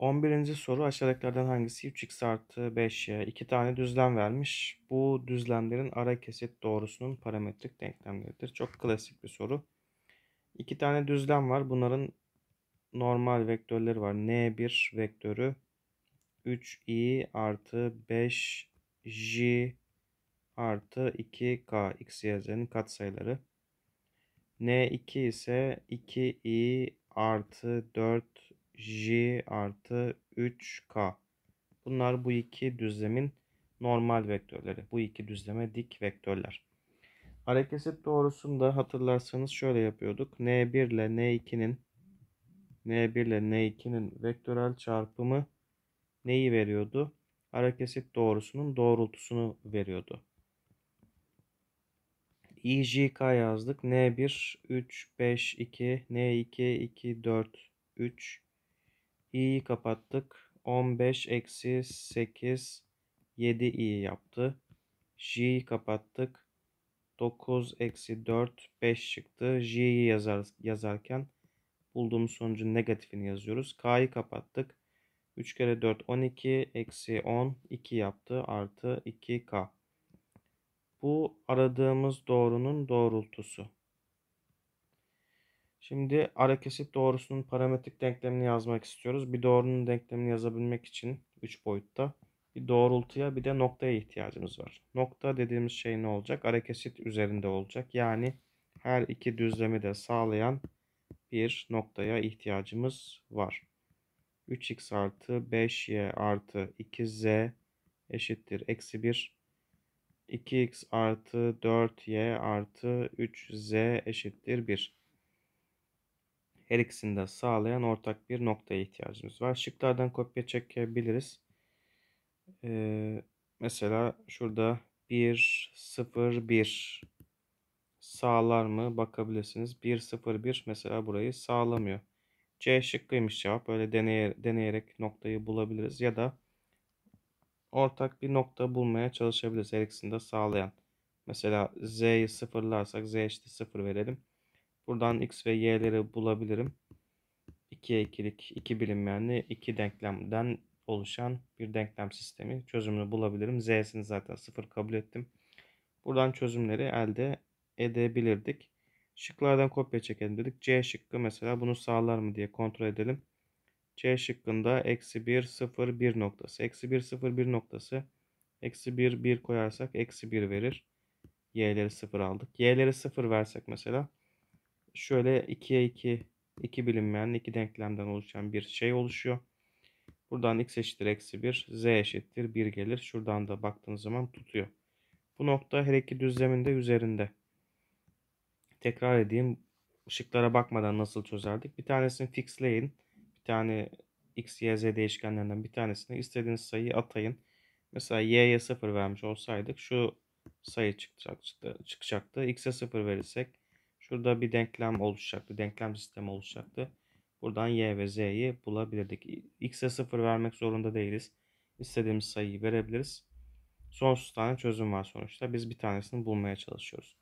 11. soru aşağıdakilerden hangisi 3x artı 5y? 2 tane düzlem vermiş. Bu düzlemlerin ara kesit doğrusunun parametrik denklemleridir. Çok klasik bir soru. 2 tane düzlem var. Bunların normal vektörleri var. n1 vektörü 3i artı 5j artı 2k x, y, z'nin katsayıları. n2 ise 2i artı 4 j artı 3k. Bunlar bu iki düzlemin normal vektörleri. Bu iki düzleme dik vektörler. Hareketsiz doğrusunda hatırlarsanız şöyle yapıyorduk. n1 ile n2'nin n1 ile n2'nin vektörel çarpımı neyi veriyordu? Hareketsiz doğrusunun doğrultusunu veriyordu. IJK yazdık. N1 3 5 2, N2 2 4 3, i'yi kapattık. 15 eksi 8 7 i yaptı. J'yi kapattık. 9 eksi 4 5 çıktı. J'yi yazar, yazarken bulduğumuz sonucun negatifini yazıyoruz. K'yı kapattık. 3 kere 4 12 eksi 10 2 yaptı artı 2K. Bu aradığımız doğrunun doğrultusu. Şimdi ara kesit doğrusunun parametrik denklemini yazmak istiyoruz. Bir doğrunun denklemini yazabilmek için 3 boyutta bir doğrultuya bir de noktaya ihtiyacımız var. Nokta dediğimiz şey ne olacak? Ara kesit üzerinde olacak. Yani her iki düzlemi de sağlayan bir noktaya ihtiyacımız var. 3x artı 5y artı 2z eşittir eksi 1. 2x artı 4y artı 3z eşittir 1 her ikisini de sağlayan ortak bir noktaya ihtiyacımız var. Şıklardan kopya çekebiliriz. Ee, mesela şurada 1, 0, 1 sağlar mı bakabilirsiniz. 1, 0, 1 mesela burayı sağlamıyor. C şıkkıymış cevap. Böyle deneye, deneyerek noktayı bulabiliriz. Ya da ortak bir nokta bulmaya çalışabiliriz. Her ikisini de sağlayan. Mesela Z'yi sıfırlarsak Z işte 0 verelim. Buradan x ve y'leri bulabilirim. 2'ye 2'lik 2 bilinmeyenli 2 denklemden oluşan bir denklem sistemi çözümünü bulabilirim. Z'sini zaten 0 kabul ettim. Buradan çözümleri elde edebilirdik. Şıklardan kopya çekelim dedik. C şıkkı mesela bunu sağlar mı diye kontrol edelim. C şıkkında eksi 1 0 1 noktası. Eksi 1 0 1 noktası. Eksi 1 1 koyarsak eksi 1 verir. Y'leri 0 aldık. Y'leri 0 versek mesela şöyle 2'ye 2, 2 bilinmeyen iki denklemden oluşan bir şey oluşuyor. Buradan x eşittir eksi 1, z eşittir 1 gelir. Şuradan da baktığınız zaman tutuyor. Bu nokta her iki düzlemin de üzerinde. Tekrar edeyim. Işıklara bakmadan nasıl çözerdik? Bir tanesini fixleyin. Bir tane x, y, z değişkenlerinden bir tanesini istediğiniz sayıyı atayın. Mesela y'ye 0 vermiş olsaydık şu sayı çıkacaktı. çıkacaktı. x'e 0 verirsek Şurada bir denklem oluşacaktı. Denklem sistemi oluşacaktı. Buradan y ve z'yi bulabilirdik. x'e 0 vermek zorunda değiliz. İstediğimiz sayıyı verebiliriz. Sonsuz tane çözüm var sonuçta. Biz bir tanesini bulmaya çalışıyoruz.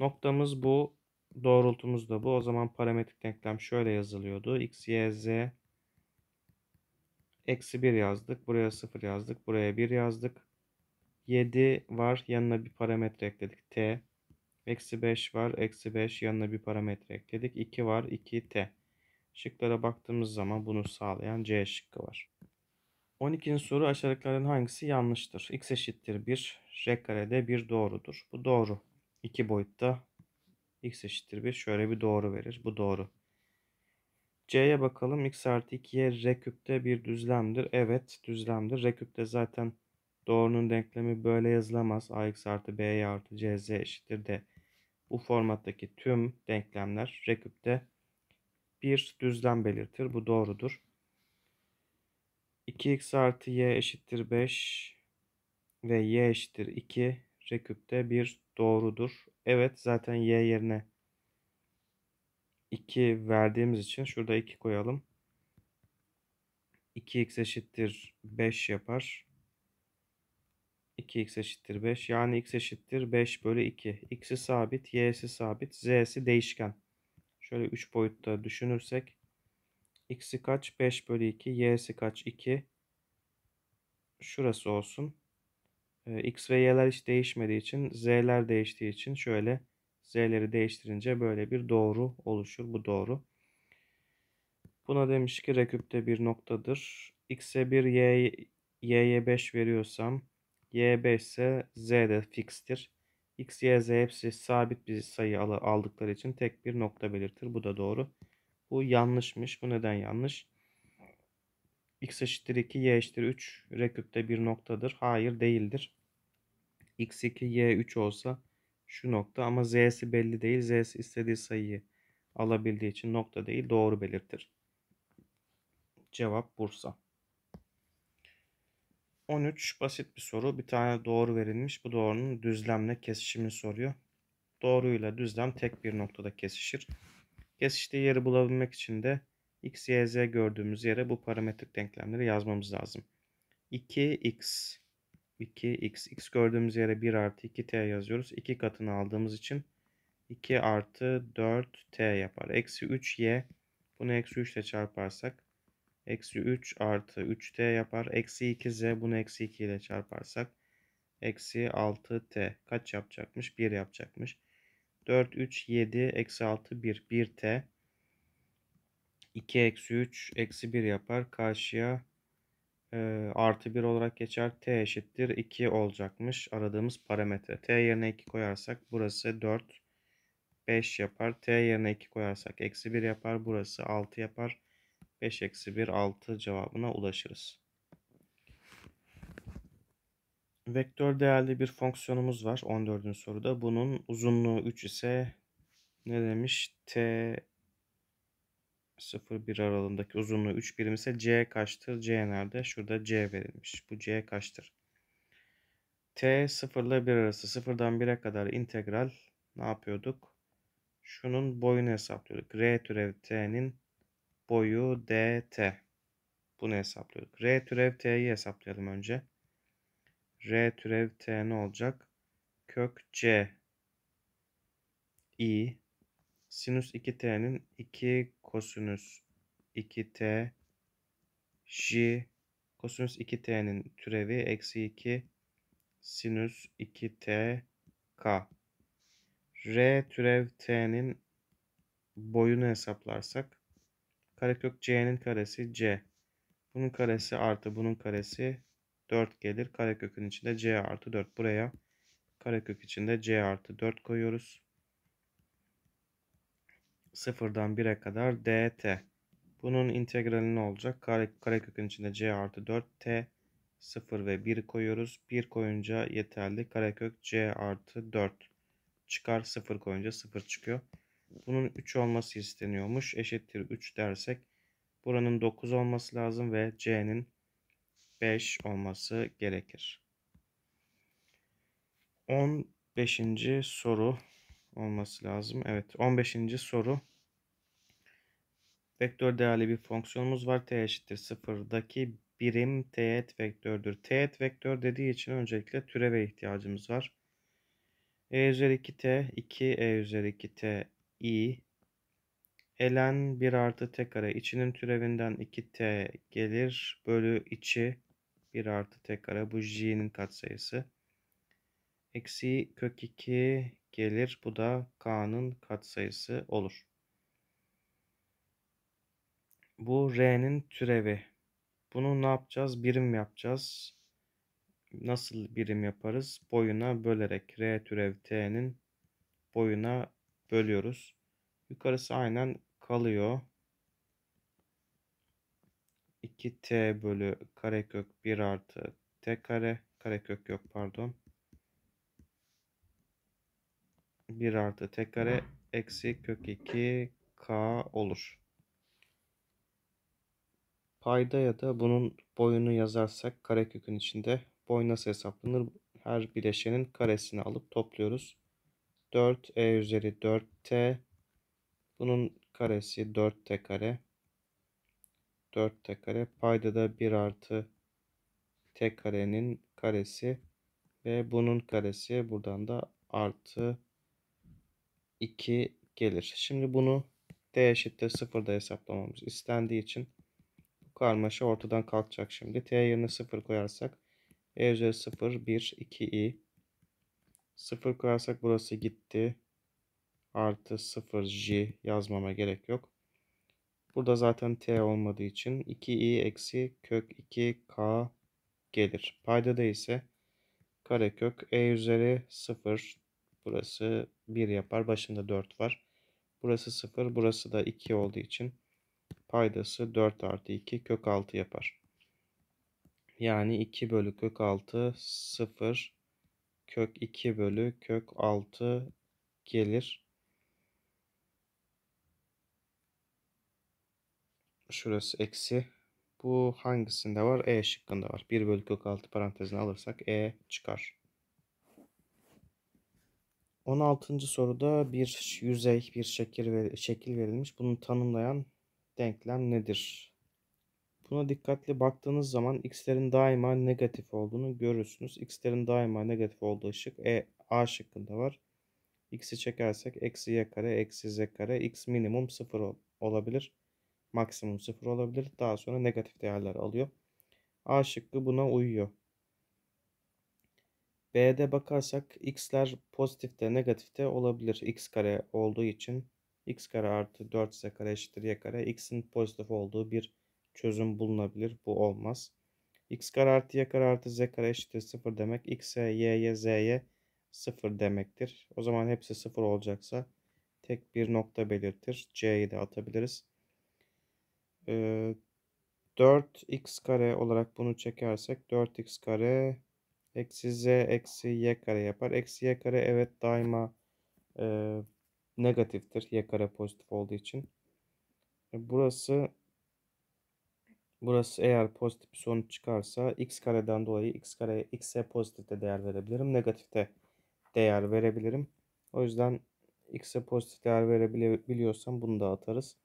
Noktamız bu. Doğrultumuz da bu. O zaman parametrik denklem şöyle yazılıyordu. x, y, z eksi 1 yazdık. Buraya 0 yazdık. Buraya 1 yazdık. 7 var. Yanına bir parametre ekledik. t Eksi 5 var. Eksi 5 yanına bir parametre ekledik. 2 var. 2 t. Şıklara baktığımız zaman bunu sağlayan C şıkkı var. 12. soru aşağıdakilerden hangisi yanlıştır? X eşittir 1. R karede 1 doğrudur. Bu doğru. 2 boyutta x eşittir 1 şöyle bir doğru verir. Bu doğru. C'ye bakalım. x artı 2'ye R küpte bir düzlemdir. Evet düzlemdir. R küpte zaten doğrunun denklemi böyle yazılamaz. ax artı b artı cz eşittir d. Bu formattaki tüm denklemler reküpte bir düzlem belirtir. Bu doğrudur. 2x artı y eşittir 5 ve y eşittir 2 reküpte bir doğrudur. Evet zaten y yerine 2 verdiğimiz için şurada 2 koyalım. 2x eşittir 5 yapar. 2x eşittir 5. Yani x eşittir 5 bölü 2. x'i sabit, y'si sabit, z'si değişken. Şöyle 3 boyutta düşünürsek. x'i kaç? 5 bölü 2. y'si kaç? 2. Şurası olsun. Ee, x ve y'ler hiç değişmediği için, z'ler değiştiği için şöyle z'leri değiştirince böyle bir doğru oluşur. Bu doğru. Buna demiş ki reküpte bir noktadır. x'e 1, y'ye 5 veriyorsam Y5 ise Z de fixtir. X, Y, Z hepsi sabit bir sayı aldıkları için tek bir nokta belirtir. Bu da doğru. Bu yanlışmış. Bu neden yanlış? X eşittir 2, Y eşittir 3. Reküpte bir noktadır. Hayır değildir. X2, Y3 olsa şu nokta ama Z'si belli değil. Z'si istediği sayıyı alabildiği için nokta değil doğru belirtir. Cevap Bursa. 13 basit bir soru. Bir tane doğru verilmiş. Bu doğrunun düzlemle kesişimini soruyor. Doğruyla düzlem tek bir noktada kesişir. Kesiştiği yeri bulabilmek için de x, y, z gördüğümüz yere bu parametrik denklemleri yazmamız lazım. 2x 2x x gördüğümüz yere 1 artı 2t yazıyoruz. 2 katını aldığımız için 2 artı 4t yapar. Eksi 3y bunu eksi 3 ile çarparsak Eksi 3 artı 3t yapar. Eksi 2z bunu eksi 2 ile çarparsak. Eksi 6t kaç yapacakmış? 1 yapacakmış. 4, 3, 7, eksi 6, 1, 1t. 2 eksi 3 eksi 1 yapar. Karşıya e, artı 1 olarak geçer. T eşittir 2 olacakmış aradığımız parametre. T yerine 2 koyarsak burası 4, 5 yapar. T yerine 2 koyarsak eksi 1 yapar. Burası 6 yapar. 5 eksi 1 6 cevabına ulaşırız. Vektör değerli bir fonksiyonumuz var 14. soruda. Bunun uzunluğu 3 ise ne demiş? T 0-1 aralığındaki uzunluğu 3 birim ise C kaçtır? C nerede? Şurada C verilmiş. Bu C kaçtır? T 0 ile 1 arası 0'dan 1'e kadar integral ne yapıyorduk? Şunun boyunu hesaplıyorduk. R türev T'nin boyu dt. Bunu hesaplıyorduk. R türev t'yi hesaplayalım önce. R türev t ne olacak? Kök c i sinüs 2t'nin 2 kosinüs 2t j kosinüs 2t'nin türevi eksi 2 sinüs 2t k. R türev t'nin boyunu hesaplarsak Karekök C'nin karesi C. Bunun karesi artı bunun karesi 4 gelir. Karekökün içinde C artı 4. Buraya karekök içinde C artı 4 koyuyoruz. 0'dan 1'e kadar dt. Bunun integrali ne olacak? Kare, karekökün içinde c artı 4 t 0 ve 1 koyuyoruz. 1 koyunca yeterli. Karekök c artı 4 çıkar. 0 koyunca 0 çıkıyor bunun 3 olması isteniyormuş. Eşittir 3 dersek buranın 9 olması lazım ve C'nin 5 olması gerekir. 15. soru olması lazım. Evet 15. soru. Vektör değerli bir fonksiyonumuz var. T eşittir 0'daki birim teğet vektördür. Teğet vektör dediği için öncelikle türeve ihtiyacımız var. E üzeri 2t 2 e üzeri 2t i ln 1 artı t kare içinin türevinden 2t gelir bölü içi 1 artı t kare bu j'nin katsayısı eksi kök 2 gelir bu da k'nın katsayısı olur. Bu r'nin türevi. Bunu ne yapacağız? Birim yapacağız. Nasıl birim yaparız? Boyuna bölerek r türev t'nin boyuna bölüyoruz. Yukarısı aynen kalıyor. 2t bölü karekök 1 artı t kare karekök yok pardon. 1 artı t kare eksi kök 2 k olur. Payda ya da bunun boyunu yazarsak karekökün içinde boy nasıl hesaplanır? Her bileşenin karesini alıp topluyoruz. 4 e üzeri 4t bunun karesi 4t kare 4t kare payda da 1 artı t karenin karesi ve bunun karesi buradan da artı 2 gelir. Şimdi bunu d eşittir 0'da hesaplamamız istendiği için bu karmaşa ortadan kalkacak şimdi. t yerine 0 koyarsak e üzeri 0 1 2i 0 koyarsak burası gitti. Artı 0 j yazmama gerek yok. Burada zaten t olmadığı için 2i eksi kök 2k gelir. Paydada ise karekök e üzeri 0 burası 1 yapar. Başında 4 var. Burası 0 burası da 2 olduğu için paydası 4 artı 2 kök 6 yapar. Yani 2 bölü kök 6 0 kök 2 bölü kök 6 gelir. Şurası eksi. Bu hangisinde var? E şıkkında var. 1 bölü kök 6 parantezine alırsak E çıkar. 16. soruda bir yüzey, bir şekil, ver şekil verilmiş. Bunu tanımlayan denklem nedir Buna dikkatli baktığınız zaman x'lerin daima negatif olduğunu görürsünüz. x'lerin daima negatif olduğu şık e, a şıkkında var. x'i çekersek eksi y kare eksi z kare x minimum 0 olabilir. Maksimum 0 olabilir. Daha sonra negatif değerler alıyor. A şıkkı buna uyuyor. B'de bakarsak x'ler pozitif de negatif de olabilir. x kare olduğu için x kare artı 4z kare eşittir y kare x'in pozitif olduğu bir çözüm bulunabilir. Bu olmaz. x kare artı y kare artı z kare eşittir 0 demek. x'e y'ye z'ye 0 demektir. O zaman hepsi 0 olacaksa tek bir nokta belirtir. c'yi de atabiliriz. Ee, 4x kare olarak bunu çekersek 4x kare eksi z eksi y kare yapar. Eksi y kare evet daima e, negatiftir. Y kare pozitif olduğu için. E, burası Burası eğer pozitif bir sonuç çıkarsa x kareden dolayı x kare x'e pozitif de değer verebilirim. Negatifte de değer verebilirim. O yüzden x'e pozitif değer verebiliyorsam bunu da atarız.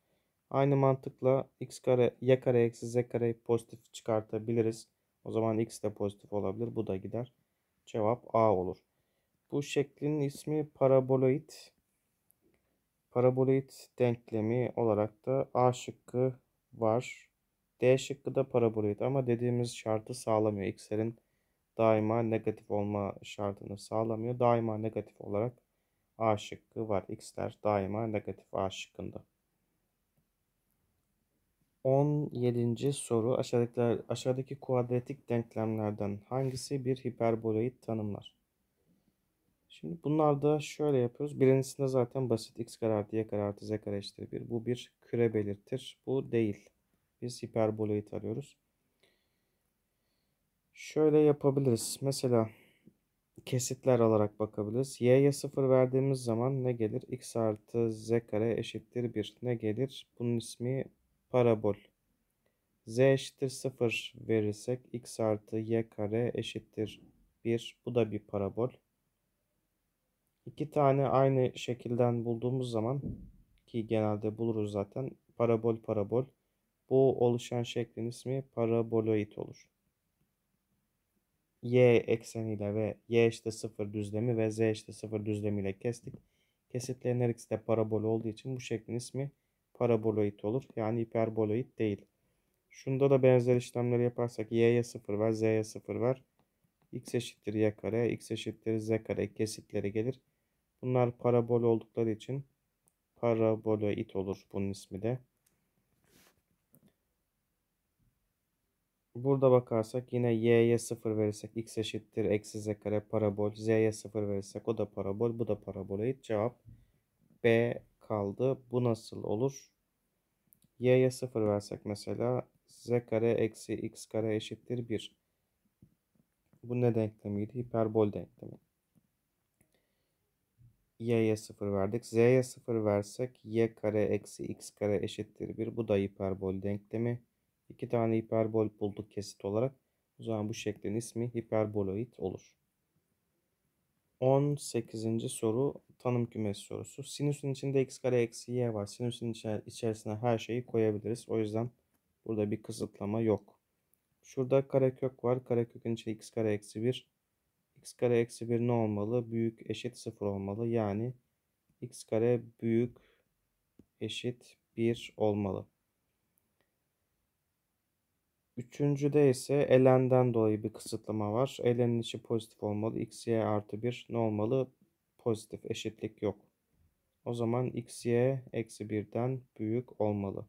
Aynı mantıkla x kare y kare eksi z kare pozitif çıkartabiliriz. O zaman x de pozitif olabilir. Bu da gider. Cevap A olur. Bu şeklin ismi paraboloid. Paraboloid denklemi olarak da A şıkkı var. D şıkkı da parabolit ama dediğimiz şartı sağlamıyor. X'lerin daima negatif olma şartını sağlamıyor. Daima negatif olarak A şıkkı var. X'ler daima negatif A şıkkında. 17. soru aşağıdakiler, aşağıdaki kuadratik denklemlerden hangisi bir hiperboloid tanımlar? Şimdi bunlarda şöyle yapıyoruz. Birincisinde zaten basit x kare artı y kare artı z kare eşittir 1. Bu bir küre belirtir. Bu değil biz hiperboloid arıyoruz. Şöyle yapabiliriz. Mesela kesitler alarak bakabiliriz. y'ye 0 verdiğimiz zaman ne gelir? x artı z kare eşittir 1. Ne gelir? Bunun ismi parabol. z eşittir 0 verirsek x artı y kare eşittir 1. Bu da bir parabol. İki tane aynı şekilden bulduğumuz zaman ki genelde buluruz zaten parabol parabol bu oluşan şeklin ismi paraboloid olur. Y ekseniyle ve y eşittir 0 düzlemi ve z eşittir 0 düzlemiyle kestik. Kesitlerin her ikisi de parabol olduğu için bu şeklin ismi paraboloid olur. Yani hiperboloid değil. Şunda da benzer işlemleri yaparsak y'ye 0 ver, z'ye 0 ver. x eşittir y kare, x eşittir z kare kesitleri gelir. Bunlar parabol oldukları için paraboloid olur bunun ismi de. Burada bakarsak yine y'ye 0 verirsek x eşittir eksi z kare parabol. z'ye 0 verirsek o da parabol bu da paraboloid. Cevap b kaldı. Bu nasıl olur? y'ye 0 versek mesela z kare eksi x kare eşittir 1. Bu ne denklemiydi? Hiperbol denklemi. y'ye 0 verdik. z'ye 0 versek y kare eksi x kare eşittir 1. Bu da hiperbol denklemi. İki tane hiperbol bulduk kesit olarak. O zaman bu şeklin ismi hiperboloid olur. 18. soru tanım kümesi sorusu. Sinüsün içinde x kare eksi y var. Sinüsün içerisine her şeyi koyabiliriz. O yüzden burada bir kısıtlama yok. Şurada karekök var. Karekökün içinde x kare eksi 1. x kare eksi 1 ne olmalı? Büyük eşit 0 olmalı. Yani x kare büyük eşit 1 olmalı. Üçüncüde ise elenden dolayı bir kısıtlama var. Elenin içi pozitif olmalı. X, y artı 1 ne olmalı? Pozitif eşitlik yok. O zaman x, y eksi 1'den büyük olmalı.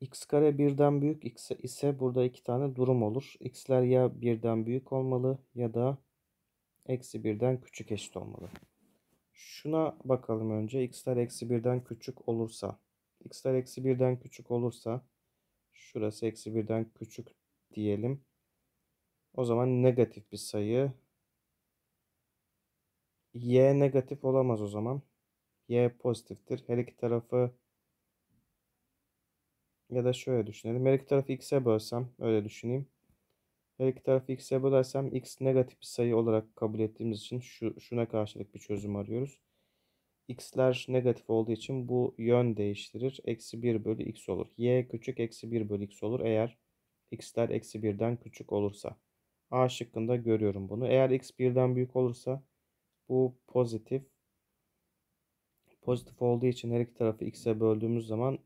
x kare 1'den büyük x ise burada iki tane durum olur. x'ler ya 1'den büyük olmalı ya da eksi 1'den küçük eşit olmalı. Şuna bakalım önce x'ler eksi 1'den küçük olursa. x'ler eksi 1'den küçük olursa Şurası eksi birden küçük diyelim. O zaman negatif bir sayı. Y negatif olamaz o zaman. Y pozitiftir. Her iki tarafı ya da şöyle düşünelim. Her iki tarafı x'e bölsem öyle düşüneyim. Her iki tarafı x'e bölersem x negatif bir sayı olarak kabul ettiğimiz için şu, şuna karşılık bir çözüm arıyoruz x'ler negatif olduğu için bu yön değiştirir. Eksi 1 bölü x olur. y küçük eksi 1 bölü x olur eğer x'ler eksi 1'den küçük olursa. A şıkkında görüyorum bunu. Eğer x 1'den büyük olursa bu pozitif. Pozitif olduğu için her iki tarafı x'e böldüğümüz zaman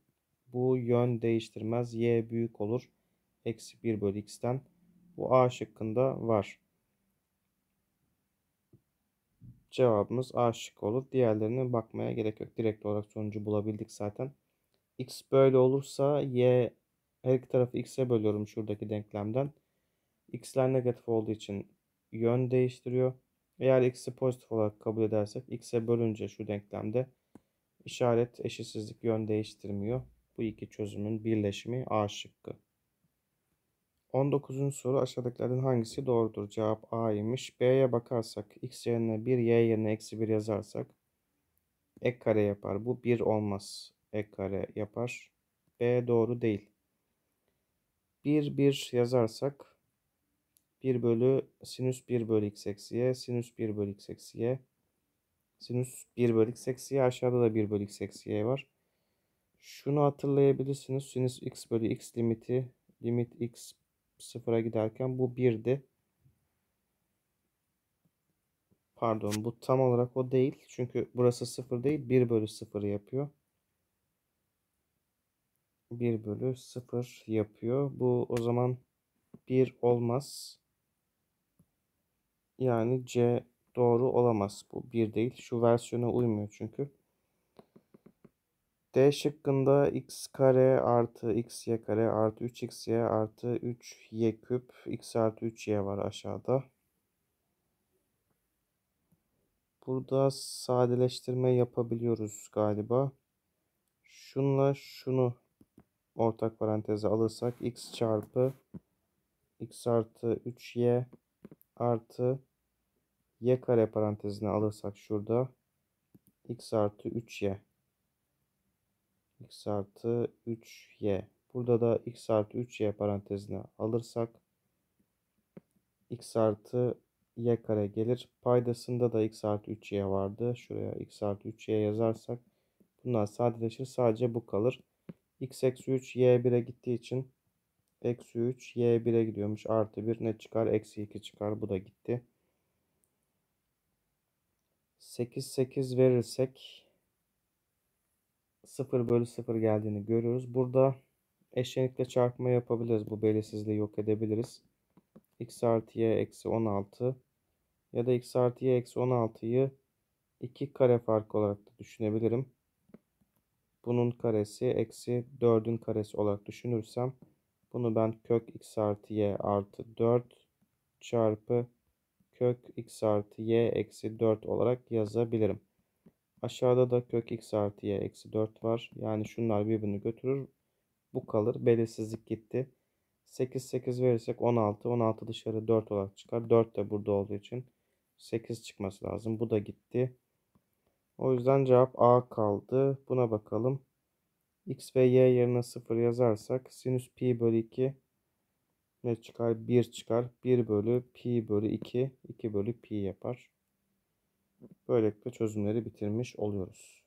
bu yön değiştirmez. y büyük olur. Eksi 1 bölü x'ten. Bu A şıkkında var. Cevabımız A şık olur. Diğerlerine bakmaya gerek yok. Direkt olarak sonucu bulabildik zaten. X böyle olursa Y her iki tarafı X'e bölüyorum şuradaki denklemden. X'ler negatif olduğu için yön değiştiriyor. Eğer X'i pozitif olarak kabul edersek X'e bölünce şu denklemde işaret eşitsizlik yön değiştirmiyor. Bu iki çözümün birleşimi A şıkkı. 19. soru aşağıdakilerden hangisi doğrudur? Cevap A'ymış. B'ye bakarsak x yerine 1, y yerine eksi 1 yazarsak ek kare yapar. Bu 1 olmaz. Ek kare yapar. B doğru değil. 1, 1 yazarsak 1 bölü sinüs 1 bölü x eksi y, sinüs 1 bölü x eksi y, sinüs 1 bölü x eksi y, aşağıda da 1 bölü x eksi y var. Şunu hatırlayabilirsiniz. Sinüs x bölü x limiti, limit x sıfıra giderken bu 1'di. Pardon bu tam olarak o değil. Çünkü burası 0 değil 1 bölü 0 yapıyor. 1 bölü 0 yapıyor. Bu o zaman 1 olmaz. Yani C doğru olamaz. Bu 1 değil. Şu versiyona uymuyor çünkü. D şıkkında x kare artı x y kare artı 3 x y artı 3y küp x artı 3y var aşağıda. Burada sadeleştirme yapabiliyoruz galiba. Şunla şunu ortak paranteze alırsak x çarpı x artı 3y artı y kare parantezine alırsak şurada x artı 3y x artı 3y. Burada da x artı 3y parantezine alırsak x artı y kare gelir. Paydasında da x artı 3y vardı. Şuraya x artı 3y yazarsak bunlar sadeleşir. Sadece bu kalır. x eksi 3 y 1'e gittiği için eksi 3 y 1'e gidiyormuş. Artı 1 ne çıkar? Eksi 2 çıkar. Bu da gitti. 8 8 verirsek 0 bölü 0 geldiğini görüyoruz. Burada eşlenikle çarpma yapabiliriz. Bu belirsizliği yok edebiliriz. x artı y eksi 16 ya da x artı y eksi 16'yı 2 kare farkı olarak da düşünebilirim. Bunun karesi eksi 4'ün karesi olarak düşünürsem bunu ben kök x artı y artı 4 çarpı kök x artı y eksi 4 olarak yazabilirim. Aşağıda da kök x artı y eksi 4 var. Yani şunlar birbirini götürür. Bu kalır. Belirsizlik gitti. 8 8 verirsek 16. 16 dışarı 4 olarak çıkar. 4 de burada olduğu için 8 çıkması lazım. Bu da gitti. O yüzden cevap A kaldı. Buna bakalım. X ve Y yerine 0 yazarsak sinüs pi bölü 2 ne çıkar? 1 çıkar. 1 bölü pi bölü 2. 2 bölü pi yapar. Böylelikle çözümleri bitirmiş oluyoruz.